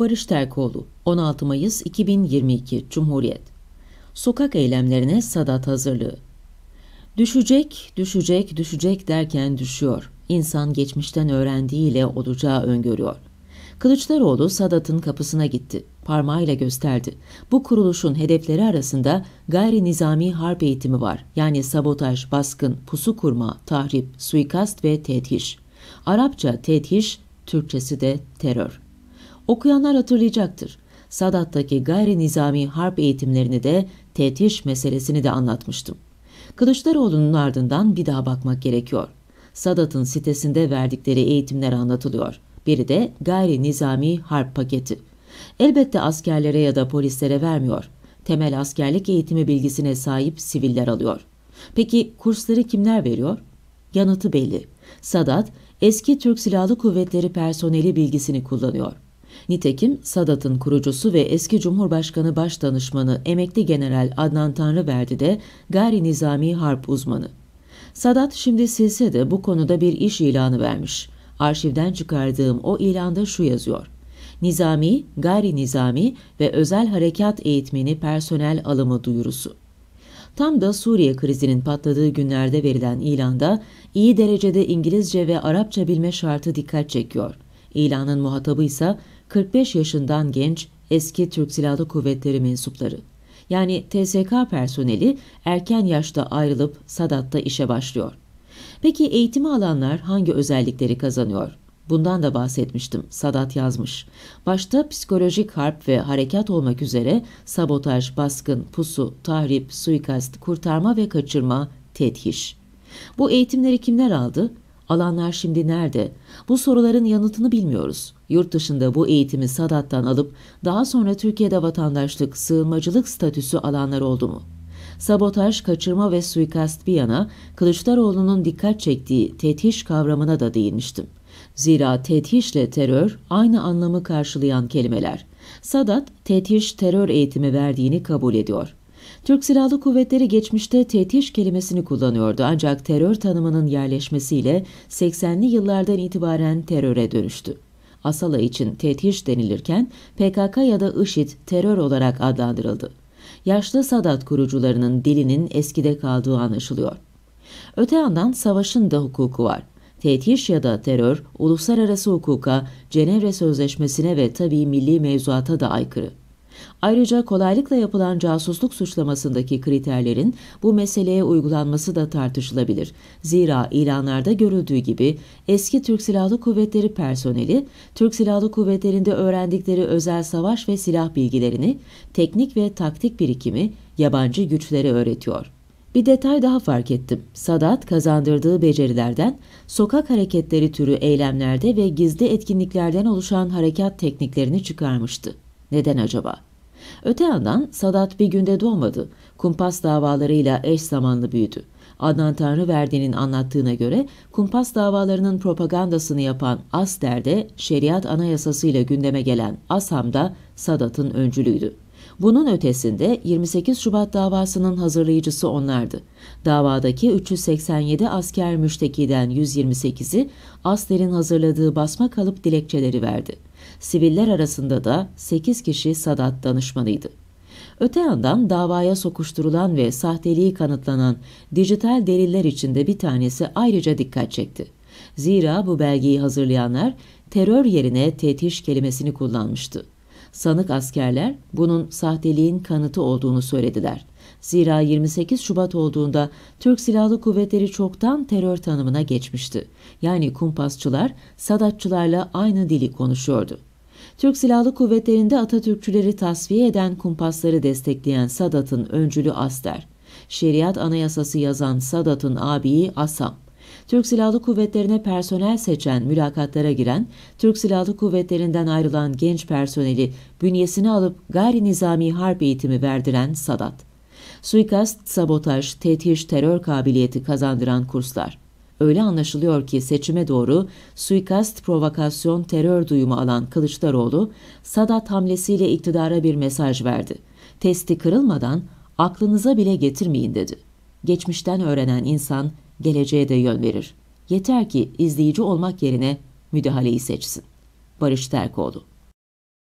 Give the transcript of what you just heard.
Barış Terkoğlu 16 Mayıs 2022 Cumhuriyet Sokak eylemlerine Sadat hazırlığı Düşecek, düşecek, düşecek derken düşüyor. İnsan geçmişten öğrendiğiyle olacağı öngörüyor. Kılıçdaroğlu Sadat'ın kapısına gitti. Parmağıyla gösterdi. Bu kuruluşun hedefleri arasında gayri nizami harp eğitimi var. Yani sabotaj, baskın, pusu kurma, tahrip, suikast ve tedhiş. Arapça tedhiş, Türkçesi de terör. Okuyanlar hatırlayacaktır. Sadat'taki gayri nizami harp eğitimlerini de tetiş meselesini de anlatmıştım. Kılıçdaroğlu'nun ardından bir daha bakmak gerekiyor. Sadat'ın sitesinde verdikleri eğitimler anlatılıyor. Biri de gayri nizami harp paketi. Elbette askerlere ya da polislere vermiyor. Temel askerlik eğitimi bilgisine sahip siviller alıyor. Peki kursları kimler veriyor? Yanıtı belli. Sadat, eski Türk Silahlı Kuvvetleri personeli bilgisini kullanıyor. Nitekim Sadat'ın kurucusu ve eski Cumhurbaşkanı Başdanışmanı emekli General Adnan Tanrıverdi de gayri nizami harp uzmanı. Sadat şimdi silse de bu konuda bir iş ilanı vermiş. Arşivden çıkardığım o ilanda şu yazıyor. Nizami, gayri nizami ve özel harekat eğitmeni personel alımı duyurusu. Tam da Suriye krizinin patladığı günlerde verilen ilanda iyi derecede İngilizce ve Arapça bilme şartı dikkat çekiyor. İlanın muhatabı ise 45 yaşından genç eski Türk Silahlı Kuvvetleri mensupları. Yani TSK personeli erken yaşta ayrılıp Sadat'ta işe başlıyor. Peki eğitimi alanlar hangi özellikleri kazanıyor? Bundan da bahsetmiştim. Sadat yazmış. Başta psikolojik harp ve harekat olmak üzere sabotaj, baskın, pusu, tahrip, suikast, kurtarma ve kaçırma, tethiş. Bu eğitimleri kimler aldı? Alanlar şimdi nerede? Bu soruların yanıtını bilmiyoruz. Yurt dışında bu eğitimi Sadat'tan alıp daha sonra Türkiye'de vatandaşlık, sığınmacılık statüsü alanlar oldu mu? Sabotaj, kaçırma ve suikast bir yana Kılıçdaroğlu'nun dikkat çektiği tetiş kavramına da değinmiştim. Zira tetişle terör aynı anlamı karşılayan kelimeler. Sadat tetiş terör eğitimi verdiğini kabul ediyor. Türk Silahlı Kuvvetleri geçmişte tetiş kelimesini kullanıyordu ancak terör tanımının yerleşmesiyle 80'li yıllardan itibaren teröre dönüştü. Asala için tetiş denilirken PKK ya da IŞİD terör olarak adlandırıldı. Yaşlı Sadat kurucularının dilinin eskide kaldığı anlaşılıyor. Öte yandan savaşın da hukuku var. Tetiş ya da terör, uluslararası hukuka, Cenevre Sözleşmesi'ne ve tabii milli mevzuata da aykırı. Ayrıca kolaylıkla yapılan casusluk suçlamasındaki kriterlerin bu meseleye uygulanması da tartışılabilir. Zira ilanlarda görüldüğü gibi eski Türk Silahlı Kuvvetleri personeli, Türk Silahlı Kuvvetleri'nde öğrendikleri özel savaş ve silah bilgilerini, teknik ve taktik birikimi yabancı güçlere öğretiyor. Bir detay daha fark ettim. Sadat kazandırdığı becerilerden sokak hareketleri türü eylemlerde ve gizli etkinliklerden oluşan harekat tekniklerini çıkarmıştı. Neden acaba? Öte yandan Sadat bir günde doğmadı. Kumpas davalarıyla eş zamanlı büyüdü. Adnan Tanrıverdi'nin anlattığına göre kumpas davalarının propagandasını yapan Aster'de şeriat anayasasıyla gündeme gelen Asham'da Sadat'ın öncülüydü. Bunun ötesinde 28 Şubat davasının hazırlayıcısı onlardı. Davadaki 387 asker müştekiden 128'i Asler'in hazırladığı basma kalıp dilekçeleri verdi. Siviller arasında da 8 kişi Sadat danışmanıydı. Öte yandan davaya sokuşturulan ve sahteliği kanıtlanan dijital deliller içinde bir tanesi ayrıca dikkat çekti. Zira bu belgeyi hazırlayanlar terör yerine tetiş kelimesini kullanmıştı. Sanık askerler bunun sahteliğin kanıtı olduğunu söylediler. Zira 28 Şubat olduğunda Türk Silahlı Kuvvetleri çoktan terör tanımına geçmişti. Yani kumpasçılar, sadatçılarla aynı dili konuşuyordu. Türk Silahlı Kuvvetleri'nde Atatürkçüleri tasfiye eden kumpasları destekleyen Sadat'ın öncülü Aster, şeriat anayasası yazan Sadat'ın abiyi Asam, Türk Silahlı Kuvvetleri'ne personel seçen, mülakatlara giren, Türk Silahlı Kuvvetleri'nden ayrılan genç personeli bünyesine alıp gayri nizami harp eğitimi verdiren Sadat, suikast, sabotaj, tetiş, terör kabiliyeti kazandıran kurslar, öyle anlaşılıyor ki seçime doğru suikast, provokasyon, terör duyumu alan Kılıçdaroğlu, Sadat hamlesiyle iktidara bir mesaj verdi. Testi kırılmadan aklınıza bile getirmeyin dedi. Geçmişten öğrenen insan geleceğe de yön verir. Yeter ki izleyici olmak yerine müdahaleyi seçsin. Barış Terkoğlu